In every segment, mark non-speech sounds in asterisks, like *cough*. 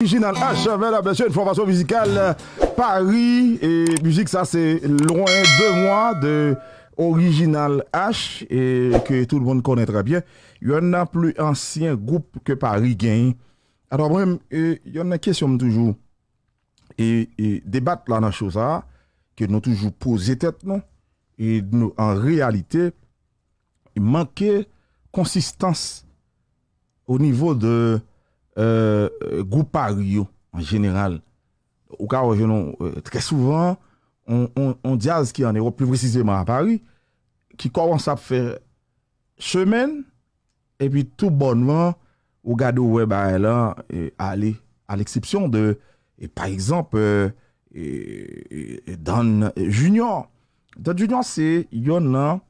Original H mesdames, la une formation musicale euh, Paris. Et musique, ça c'est loin de moi, de Original H, et que tout le monde connaîtra bien. Il y en a plus ancien groupe que Paris gagne. Alors, moi, euh, il y en a question toujours. Et, débattre là dans la chose, hein, que nous toujours posé tête, non? Et nous, en réalité, il manquait consistance au niveau de euh, euh Rio en général, au cas où, euh, très souvent, on, on, on jazz ah, qui en Europe, plus précisément à Paris, qui commence à faire semaine, et puis tout bonnement, au gade web là, aller, à l'exception de, par exemple, euh, et, Dan Junior. Dan Junior, c'est un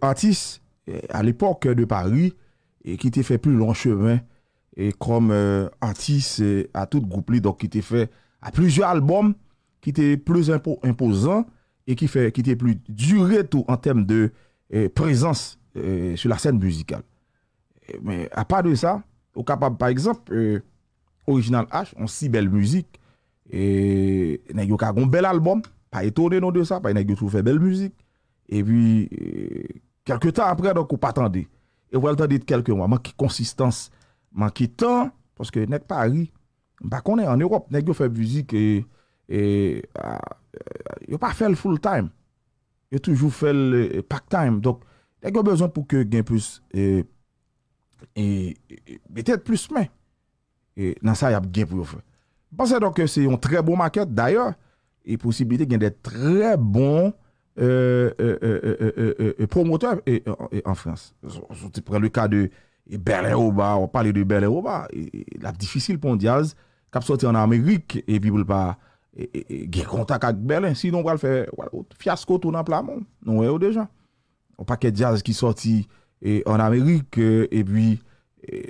artiste à l'époque de Paris et qui était fait plus long chemin e kom e, antis e, a tout goup li, do ki te fe a plezio albom, ki te plezio imposan, e ki te plezio dure tout an tem de prezans se la sen musikal. A pa de sa, ou kapab, pa eksemp, e, Original H, an si bel non, musik, e nan yo ka gon bel albom, pa etone nou de sa, pa nan yo tou fe bel musik, e vi, kelke tan apre, do ko patande, e vo al tande de kelke mwaman ki konsistans man ki tan, paske net pari, bakonè, an Europe, nek yo fèb vizik, yo pa fèl full time, yo toujou fèl pack time, dok, nek yo bezon pou ke gen plus, betèd plus men, nan sa, yap gen pou yo fè. Pansè, donk, se yon tre bon market, dayor, yon posibilite gen de tre bon promoteur en France. Sonti pren le ka de Belen Oba, ou pale de Belen Oba, la difisil pon Diaz, kap soti an Amerik, e pi pou l pa ge kontak ak Belen, si nou wale fe fiasko tona plamon, nou e ou deja. Ou pa ke Diaz ki soti an Amerik, e pi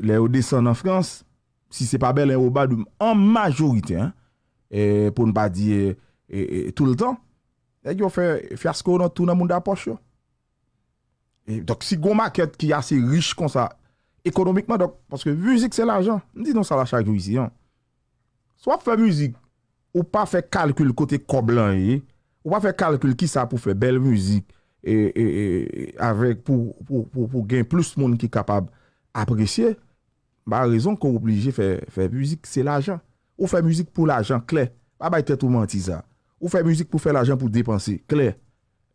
le ou desan an Frans, si se pa Belen Oba, en majorite, pou nou pa di tout l tan, e yo fe fiasko tona moun da poch yo. Dok si goma ket ki yase rich kon sa, économiquement, donc, parce que musique, c'est l'argent. Dis donc ça la chaque jour ici. Hein. Soit faire musique, ou pas faire calcul côté coblan, hein, eh. ou pas faire calcul qui ça pour faire belle musique, et, avec pour, pour, pour, gagner plus de monde qui est capable d'apprécier, bah, raison qu'on obligé faire, faire musique, c'est l'argent. Ou faire musique pour l'argent, clair. Pas bah, tout menti ça. Ou faire musique pour faire l'argent pour dépenser, clair.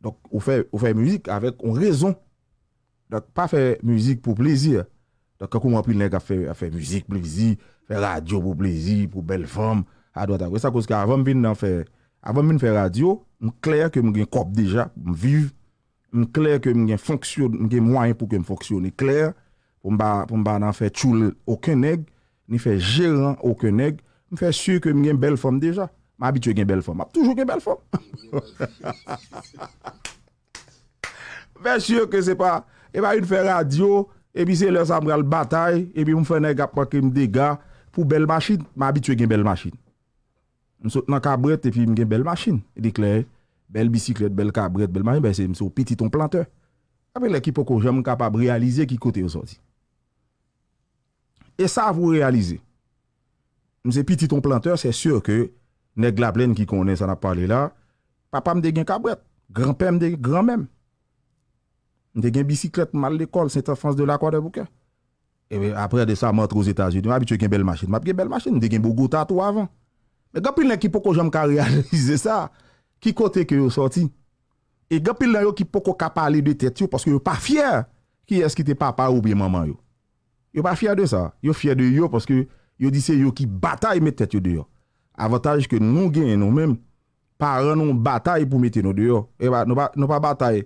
Donc, on fait, on fait musique avec une raison. Donc, pas faire musique pour plaisir. Da kakou mwap yon leg a fe mwizik plezi, fe radio pou plezi, pou bel fom, a do atakwe. Sa kouz ki avan bin nan fe, avan bin fe radio, mw klèr ke mwen gen kop deja, mwen viv, mwen klèr ke mwen gen foksyon, mwen gen mwayen pou ke mwen foksyon, mwen klèr pou mwa nan fe choul oken leg, ni fe jelan oken leg, mwen fe syur ke mwen gen bel fom deja, mwen abitwe gen bel fom, ap toujou gen bel fom. Mwen fè syur ke se pa, eva yon fe radio... et puis c'est là ça me la bataille et puis on fait nèg quoi qui me dégâts pour belle machine m'a habitué une belle machine on saute dans cabrette et puis me belle machine il clair, belle bicyclette belle cabrette belle machine ben c'est un petit ton planteur Avec l'équipe que j'aime capable réaliser qui côté sorti et ça vous réalisez c'est petit ton planteur c'est sûr que nèg la pleine qui connaît ça n'a parlé là papa me dégain cabrette grand-père me grand-même Nde gen bisiklet man l'ekol, Saint-François de la Croix-de-Bouquet. Ewe, apre de sa, moutre ou zétage, mabit yo gen bel machin, mabit gen bel machin, nde gen bo gouta tou avan. E gapil nan ki poko jom ka realize sa, ki kote ke yo sorti. E gapil nan yo ki poko ka pali de tèt yo, paske yo pa fyer ki eski te papa ou biye maman yo. Yo pa fyer de sa, yo fyer de yo, paske yo dise yo ki batay met tèt yo de yo. Avataj ke nou gen nou menm, paran nou batay pou mette nou de yo. Ewa, nou pa batay,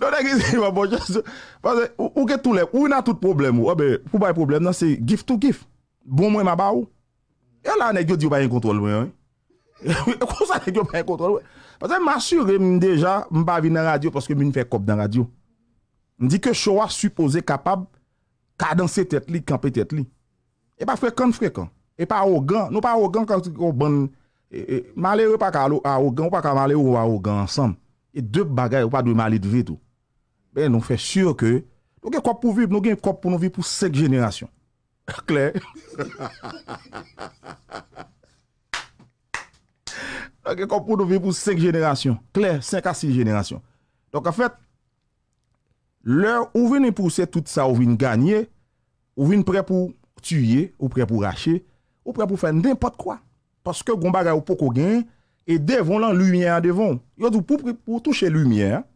Non e gwen se yon mwen bonjese. Pazè, ou gen tout lep, ou yon an tout problem ou. Ou be, pou bay problem nan se, gif tout gif. Bon mwen maba ou. E la anegyo di ou bayen kontrol wey an. Kou sa anegyo bayen kontrol wey. Pazè, m'assure m'deja, m'ba vi nan radio porske m'youn fè kop nan radio. M'di ke chowa suppose kapab ka dansè tèt li, kampè tèt li. E pa frekkan frekkan. E pa aogan, nou pa aogan kansi kou ban. Malè yon pa kalou aogan, ou pa kal malè yon waw aogan ansam. E dè bagay ou pa dwe mal Ben nou fe syur ke, nou gen kop pou nou vi pou sek jenerasyon. Kler. Nou gen kop pou nou vi pou sek jenerasyon. *laughs* *laughs* Kler, sek a si jenerasyon. Donk a fet, lè, ou veni pou se tout sa, ou veni ganyè, ou veni pre pou tüyè, ou pre pou rachè, ou pre pou fe nèmpot kwa. Paske gomba ga ou poko gen, e devon lan lumiè a devon. Yo tou pou touche lumiè a,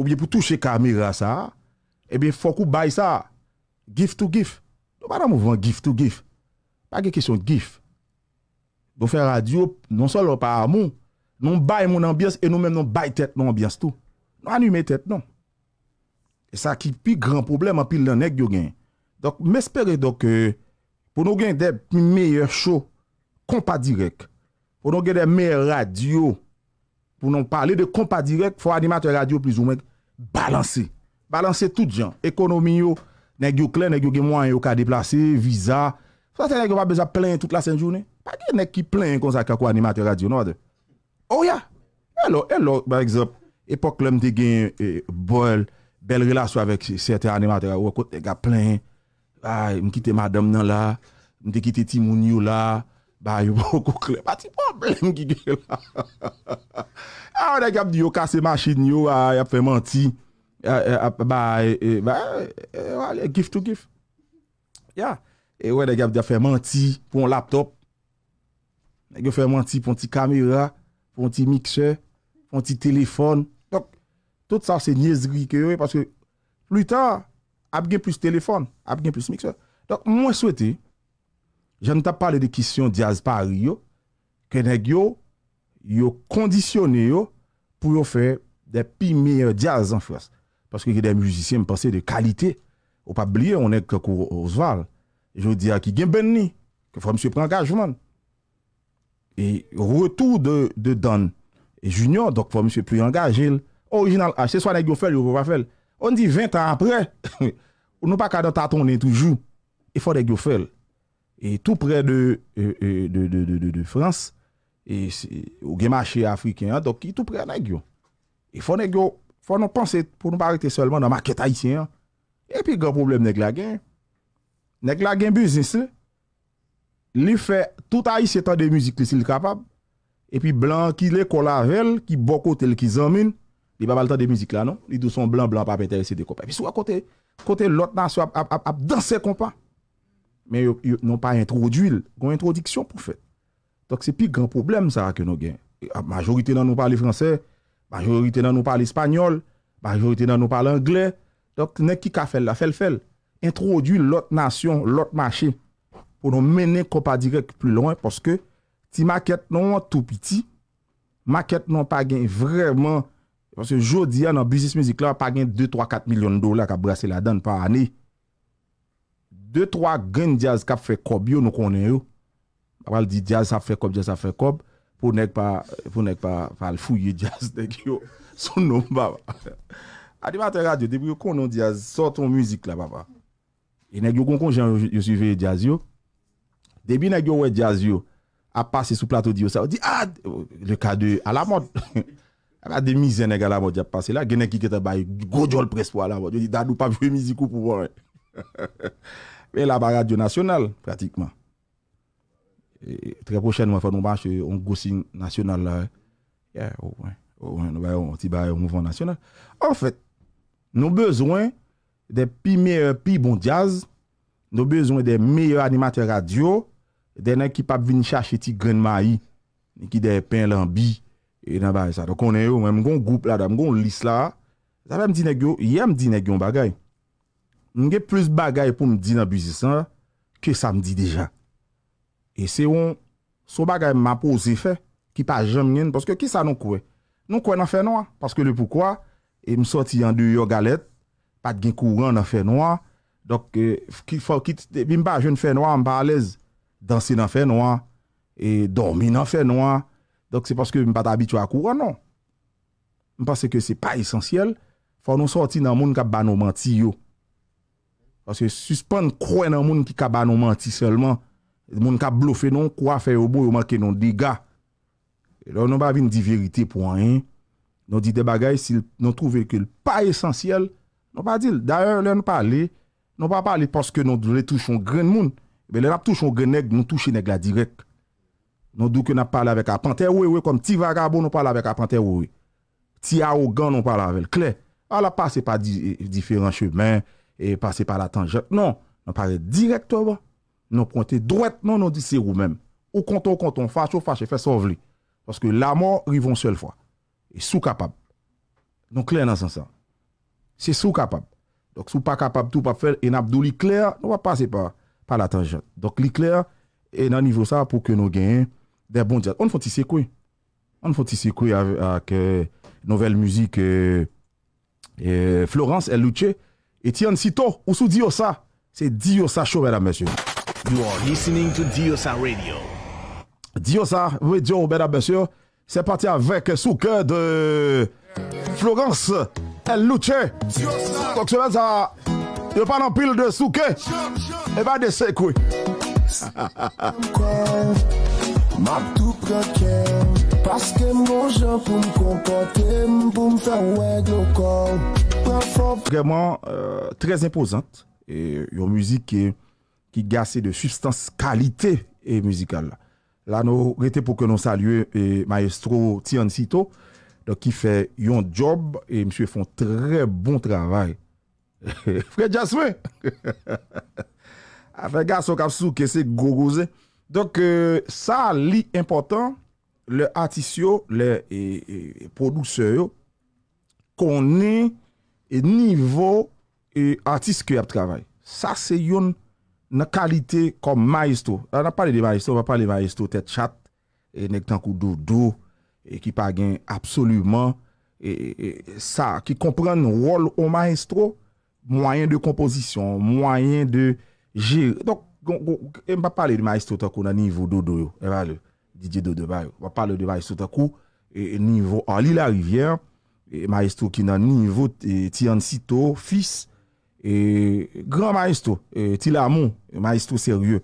Ouye pou touche kamera sa Ebe eh fokou bay sa Gif tou gif Nou pa nan mouvan gif tou gif Pa ge kisyon gif Nou fe radio Non sol non. ou pa amou Non bay moun ambias E nou men non bay tet nan ambias tou Non anume tet nan E sa ki pi gran problem An pil nan ek yo gen Dok me espere dok Pou nou gen de meye show Kompadirek Pou nou gen de meye radio Pou nou pale de kompadirek Fou animat radio pliz ou menk balanse, balanse tout jan ekonomi yo, nek yo klen, nek yo ge mwen yo ka deplase, viza sa te nek yo pa beza plen tout la sen jounen pa gen nek ki plen konzakako animatera diyo nou a de, ou oh, ya el o, el o, by example, epok lèm de gen, e, boel bel relasyon avek sete animatera wakot de ga plen, bay, mkite madame nan la, mkite timouni yo la, bay, yo poko *laughs* klen pa ti po m gige la. A, wè nè gèp diyo kase machin diyo, ah, a, yèp fè manti. A, a, a, ba, e, ba, e, wè, gif to gif. Ya, e wè nè gèp diyo fè manti pou m laptop. Nè gèp fè manti pou m ti kamera, pou m ti mikse, pou m ti telefon. Dok, tout sa se nyezri ke wè, paske fluitan, ap gen plus telefon, ap gen plus mikse. Dok, mwen souwete, jè nè tap pale de kisyon diaz pari yo, Kè nèk yo yo kondisyonè yo pou yo fè depi mèyè jazz an frans. Paske ki dè mjusisyen mpansè de kalite. Ou pa blyè, ou nèk kakou Osval. Jou di ak ki gen ben ni. Kè fò msè prè angajman. E retou de dan. E jounyon, dok fò msè prè angajil. Orijinal, achè so anèk yo fèl, yo fò pa fèl. On di 20 an apre. Ou nou pa kada taton nè toujou. E fò anèk yo fèl. E tout prè de euh, euh, frans... E ou genmache Afriken, dok ki tou pre anay gyo. E fon anay gyo, fon nou konse, pou nou pa arite solman nan maket ayisyen. E pi, gwa problem neg la gen. Neg la gen biznis, li fe tout ayisyen tan de müzik li sil kapab, e pi blan ki le kol avel, ki boko tel ki zamin, li pa bal tan de müzik la, non? Li dou son blan-blan pa pe terese de kompa. E pi sou a kote, kote lot nan sou ap danse kompa. Men yon pa introduil, yon introdiksyon pou fèt. Dok se pi gran problem sa a ke nou gen. Majorite nan nou pale franse, majorite nan nou pale espanyol, majorite nan nou pale angle, dok ne ki ka fel la fel fel. Introduy l ot nasyon, l ot maché, pou nou menen kompa direk plus loin, porske ti maket nou an tou piti, maket nou pa gen vremen, porske jodi an an business music la, pa gen 2-3-4 milyon dola ka brase la dan par ane. 2-3 gen jazz kap fe kobyo nou konen yo, pral di jazz a fait comme jazz a fait comme pour ne pas pour pas pas le fouiller jazz *laughs* son nom baba animateur radio depuis qu'on on dit sort ton musique là papa et nèg yo kon je suivre jazz yo depuis nèg ouais jazz yo a passé sous plateau dit ça dit ah le cas de à la mode a *laughs* des misères nèg à la mode a passé là gène qui qui t'a bail go jol presse pour la mode dit dadou pas jouer musique pour voir *laughs* mais la radio nationale pratiquement Trè pochèn wè fò nou bache on gosi nasyonal la Ou wè, ou wè, nou bè yon ti bè yon mouvon nasyonal En fèt, nou bezwen de pi mèyè, pi bon jazz Nou bezwen de mèyè animatè radio Dè nè ki pap vin chache ti gren mayi Ni ki dè pen lanbi E nan bè yon sa, do konè yon, mè oh, mgon goup la, mgon lis la Zalè mdi nè gyo, yè mdi nè gyo bagay Nou gè plus bagay pou mdi nan bizisan Ke sa mdi deja E se yon, sou bagay m apou ze fe, ki pa jom yon, paske ki sa nou kwe? Nou kwe nan fè noa, paske le poukwa, e m soti yon de yon galet, pat gen kouran nan fè noa, dok ki fò kit, bi m pa jon fè noa, m pa alez, dansi nan fè noa, e dormi nan fè noa, dok se paske mi pat abitwa kouran, non. M pase ke se pa esensyel, fò nou soti nan moun kap ba nou manti yo. Paske suspon kwen nan moun ki kap ba nou manti selman, Moun ka blofe nou, kwa fe obo yo manke nou diga. E lò nou ba vin di verite pou an yin. Nou di de bagay, si nou trouve ke l'pa esensyel, nou ba dil. Da yon lè nou pale, nou ba pale paske nou lè touche yon gren moun. E Be lè nap touche yon gren neg, nou touche yon neg la direk. Nou dou ke nou pale avek apante woy, woy kom ti vagabo, nou pale avek apante woy. Ti aogan, nou pale avek l'kle. A la pase pa eh, diferan chemen, e eh, pase pa la tangen. Non, nou pale direk to woy. nous pointer droite, non, nous dit c'est vous-même. Au compte on, quand on fâche, ou fâche, fait sauver. Parce que la mort, ils vont seule fois. Et sous capable. Donc, clair dans ce sens. C'est sous capable. Donc, sous pas capable, tout pas faire. Et Nabdouli clair, nous va passer par, par la tangente. Donc, clair est dans niveau ça pour que nous gagnions des bons diables. On faut ici quoi? On faut ici quoi avec, euh, nouvelle musique euh, et euh, Florence et tiens si Sito, ou sous dit ça? C'est Dio ça chaud, mesdames, messieurs. You are listening to Dio Sa Radio. Dio Sa Radio, bèda bèsyo, se pati avèk souke de Florence El Luce. Yo pan an pil de souke, e eh bè de se kouy. Vèman, trez imposant, yo mouzik ki, qui gassé de substance qualité et musicale. Là, nous arrêtons pour que nous saluions eh, Maestro Tian Sito, qui fait un job et monsieur font très bon travail. *laughs* Frère Jasmin, avec *laughs* garçon qui que c'est gogozé. Hein. Donc, euh, ça, l'important, important artiste, le eh, eh, et, producteurs producteur, qu'on est niveau et artiste qui travaille. Ça, c'est une nan kalite kom maestro, an ap pale de maestro, wap pale de maestro tet chat, e nek tankou do do, ekip agen absolutman, e, e, sa, ki kompren wol o maestro, mwayen de komposisyon, mwayen de jir, donk, en pa pale de maestro takou nan nivou do do yo, en pale, di dje do do bayo, wap pale de maestro takou, nan nivou an li la rivier, maestro ki nan nivou, ti an sito, fis, E gran maestro, e, Tila Amon, maestro seryou,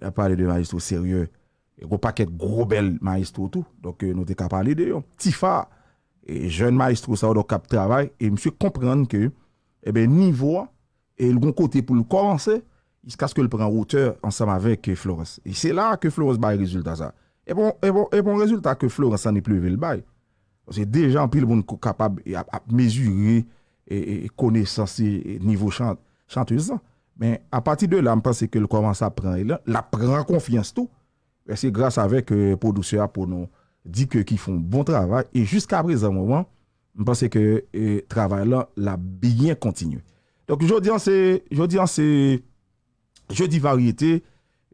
a pale de maestro seryou, e gwo paket grobel maestro tou, donk euh, nou te ka pale de yon. Tifa, e, jen maestro sa wadon kap travay, e mswe komprende ke, e eh ben nivouan, e l goun kote pou l komanse, iskaske l pren roteur ansam avek Flores. E se la ke Flores baye rezulta sa. E bon rezulta ke Flores ane pleve l baye. Se dejan pil bon kapab ap mezuri et, connaissance et niveau chanteuse. Mais à partir de là, je pense le commence à prendre, la prend confiance tout. c'est grâce avec les euh, producteur pour nous dit que font font bon travail et jusqu'à présent moment, je pense que le euh, travail là l'a bien continué. Donc aujourd'hui c'est c'est jeudi variété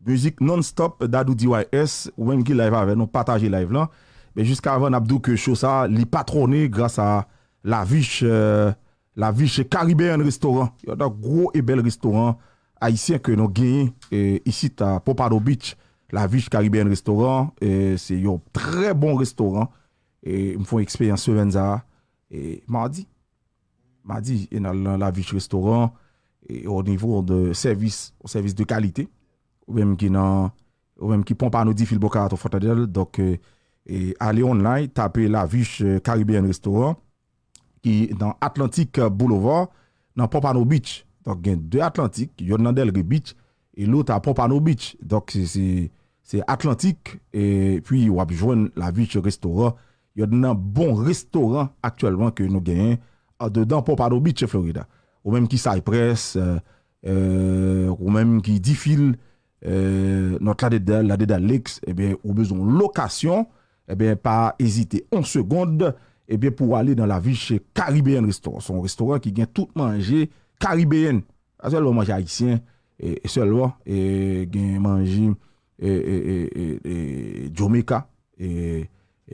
musique non-stop d'Adou DYS ou même qui live avec nous partager live là mais jusqu'à avant Abdou que chose ça patronné grâce à la viche euh, la vich karibéen restoran. Yon dan gro e bel restoran aisyen ke nou gen, euh, isi ta Pompano Beach, la vich karibéen restoran, euh, se yon tre bon restoran, mfou eksperyans yon venza, madi, madi, yon nan la vich restoran, o nivou de servis, o servis de kalite, wèm ki Pompano Beach, yon nan fil bokato fatadel, ale online, tape la vich karibéen restoran, qui dans Atlantique Boulevard dans Pompano Beach. donc a il de il y a Delray Beach et l'autre à Pompano Beach. c'est Atlantique et puis on va jwen la beach restaurant. il y a un bon restaurant que nous nous genyen dedans Pompano Beach Florida. Ou même qui s'y presse euh, euh, ou même qui défile euh, notre notre la la Lex, eh ou besoin location eh bien, pas hésiter en seconde eh bien, pour aller dans la ville chez Caribbean Restaurant. Son restaurant qui gagne tout manger caribéen. Ah, seulement manger haïtien, et seulement et gagne manger et, Jamaica, et,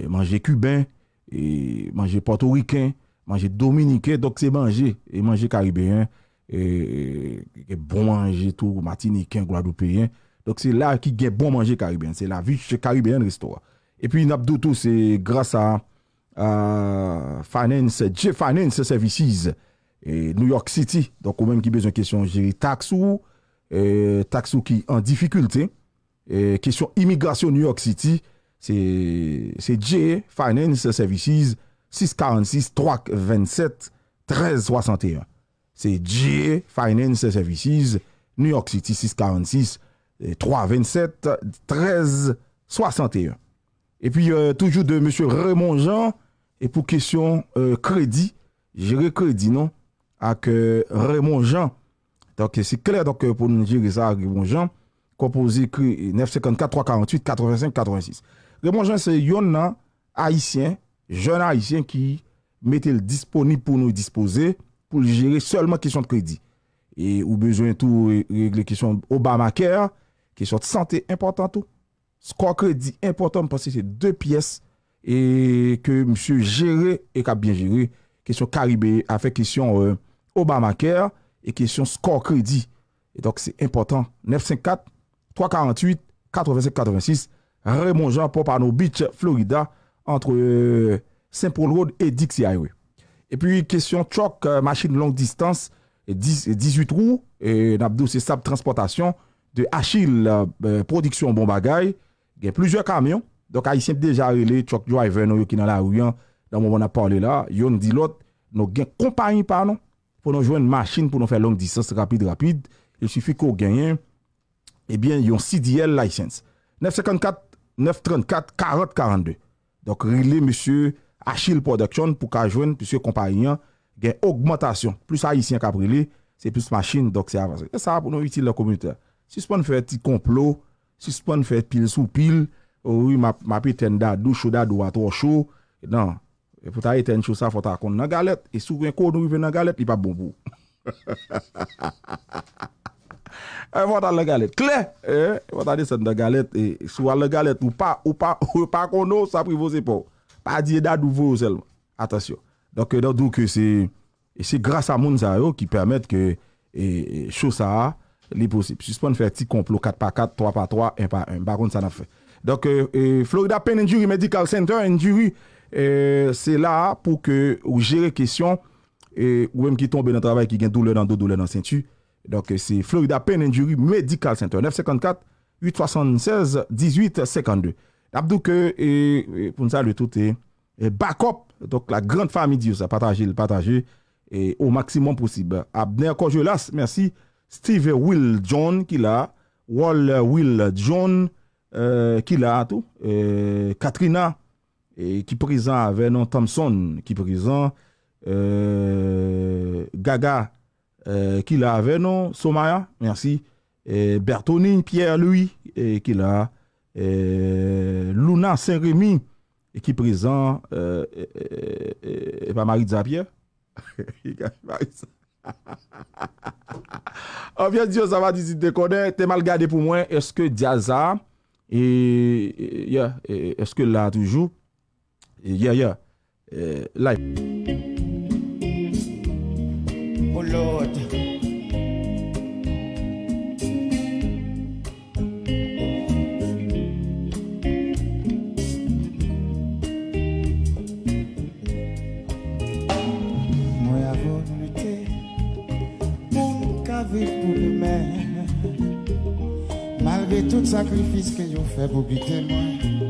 manger cubain, et manger portoricain, manger dominicain, donc c'est manger, et manger caribéen, et, bon manger tout martiniquain, guadeloupéen. Donc c'est là qui gagne bon manger caribéen. C'est la vie chez Caribbean Restaurant. Et puis, tout, c'est grâce à euh, finance, J Finance Services, New York City. Donc, au même qui besoin de question gérer taxe ou, euh, taxe ou qui en difficulté. question immigration New York City, c'est J Finance Services 646 327 1361. C'est J Finance Services New York City 646 327 1361. Et puis, euh, toujours de M. Raymond Jean, E pou kesyon kredi, jere kredi nou ak Raymond Jean. Donke se kler donke euh, pou nou jere sa Raymond Jean, kompozi kre 954-348-85-86. Raymond Jean se yon nan haisyen, jen haisyen ki mette l disponib pou nou dispose, pou li jere selman kesyon kredi. E ou bezwen tou euh, regle kesyon Obamacare, kesyon de sante importantou. Skwa kredi important pou se se de piyes kredi. et que monsieur géré et qu'a bien géré question Caribé fait question euh, Obamacare et question score crédit. Et donc c'est important 954 348 8586 86 Raymond Jean Popano Beach Florida entre euh, Saint-Paul Road et Dixie Highway. Et puis question choc euh, machine longue distance 18 roues et Nabdou c'est transportation de Achille production bon bagaille, il y a plusieurs camions Donk ayisyen p deja rele chok driver nou yo ki nan la ouyan Dan mou moun ap parle la Yon di lot nou gen kompanyi panon Pou nou jwen machine pou nou fè long distance rapide rapide Yon si fè kou genyen Ebyen yon CDL license 954-934-442 Donk rele monsye Achille Production Pou ka jwen monsye kompanyi Gen augmentation Plus ayisyen kap rele Se plus machine Donk se avansye Se sa pou nou itil la komunite Si se pon fè ti komplo Si se pon fè pil sou pil Si se pon fè pil sou pil Oh Ouwi, mapi ten dadou, chou dadou, a tro chou. Nan, pou ta yi ten chou sa, fwa ta akonde nan galet, e soukwen kou nou yi ven nan galet, li pa bonbou. *laughs* E fwa ta le galet. Kle, e fwa ta de sen nan galet, e soukwen le galet ou pa, ou pa akonde *laughs* ou, sa privose pou. Pa diye dadou vou zelman. Atasyon. Dok, euh, doke se, se grasa moun zayou ki permette ke chou sa li posib. Jispan fwe ti komplo 4x4, 3x3, 1x1. Bakon sa nan fwe. Donc, euh, euh, Florida Pain and Jury Medical Center and Jury, euh, c'est là pour que, ou gérer question, ou même qui tombe dans le travail, qui gagne douleur dans le dos, douleur dans le ceintu. Donc, c'est Florida Pain and Jury Medical Center, 954-876-1852. D'après, donc, pour ça, le tout est back up. Donc, la grande famille d'Ious a partagé le partagé au maximum possible. D'après, je laisse, merci, Steve Will John, qui l'a, Wall Will John, ki euh, la a tou euh, Katrina ki prizan ave nan Thompson ki prizan euh, Gaga ki la ave nan Somaya Bertonin, Pierre Louis ki la Luna, Saint-Rémy ki prizan et pa Marie-Dia Pierre On vient d'yous avadisit de konen te mal gade pou mwen, eske Diaza Et, et, yeah, et est-ce que là, toujours, yeah, yeah, eh, live. Oh Lord. Tout sakrifis ke yon fè pou bitè mwen